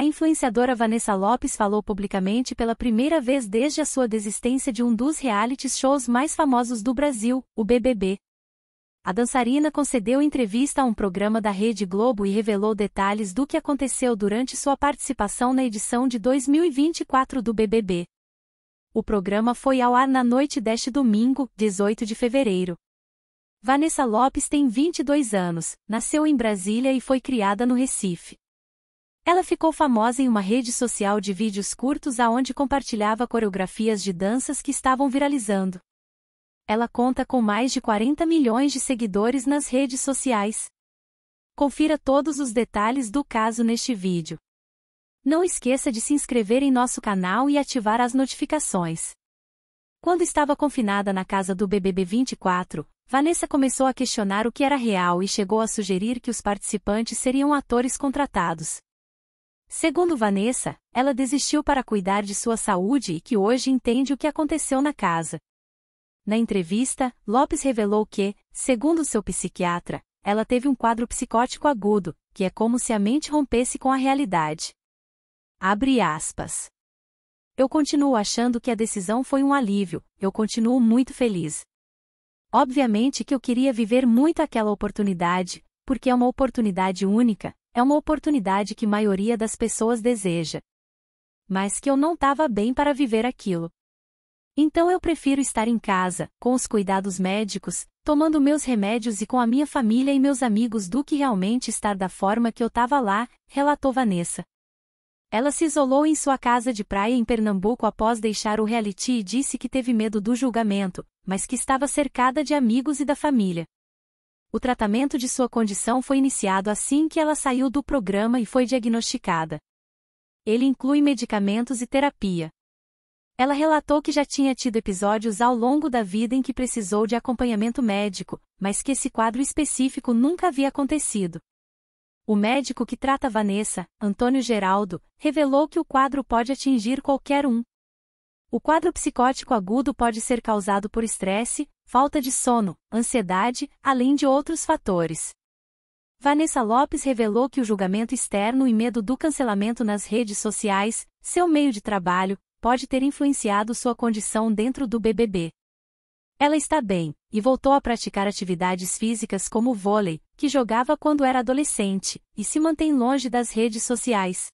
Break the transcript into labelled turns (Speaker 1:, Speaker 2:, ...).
Speaker 1: A influenciadora Vanessa Lopes falou publicamente pela primeira vez desde a sua desistência de um dos reality shows mais famosos do Brasil, o BBB. A dançarina concedeu entrevista a um programa da Rede Globo e revelou detalhes do que aconteceu durante sua participação na edição de 2024 do BBB. O programa foi ao ar na noite deste domingo, 18 de fevereiro. Vanessa Lopes tem 22 anos, nasceu em Brasília e foi criada no Recife. Ela ficou famosa em uma rede social de vídeos curtos aonde compartilhava coreografias de danças que estavam viralizando. Ela conta com mais de 40 milhões de seguidores nas redes sociais. Confira todos os detalhes do caso neste vídeo. Não esqueça de se inscrever em nosso canal e ativar as notificações. Quando estava confinada na casa do BBB 24, Vanessa começou a questionar o que era real e chegou a sugerir que os participantes seriam atores contratados. Segundo Vanessa, ela desistiu para cuidar de sua saúde e que hoje entende o que aconteceu na casa. Na entrevista, Lopes revelou que, segundo seu psiquiatra, ela teve um quadro psicótico agudo, que é como se a mente rompesse com a realidade. Abre aspas. Eu continuo achando que a decisão foi um alívio, eu continuo muito feliz. Obviamente que eu queria viver muito aquela oportunidade, porque é uma oportunidade única, é uma oportunidade que a maioria das pessoas deseja. Mas que eu não estava bem para viver aquilo. Então eu prefiro estar em casa, com os cuidados médicos, tomando meus remédios e com a minha família e meus amigos do que realmente estar da forma que eu estava lá, relatou Vanessa. Ela se isolou em sua casa de praia em Pernambuco após deixar o reality e disse que teve medo do julgamento, mas que estava cercada de amigos e da família. O tratamento de sua condição foi iniciado assim que ela saiu do programa e foi diagnosticada. Ele inclui medicamentos e terapia. Ela relatou que já tinha tido episódios ao longo da vida em que precisou de acompanhamento médico, mas que esse quadro específico nunca havia acontecido. O médico que trata Vanessa, Antônio Geraldo, revelou que o quadro pode atingir qualquer um. O quadro psicótico agudo pode ser causado por estresse, falta de sono, ansiedade, além de outros fatores. Vanessa Lopes revelou que o julgamento externo e medo do cancelamento nas redes sociais, seu meio de trabalho, pode ter influenciado sua condição dentro do BBB. Ela está bem, e voltou a praticar atividades físicas como o vôlei, que jogava quando era adolescente, e se mantém longe das redes sociais.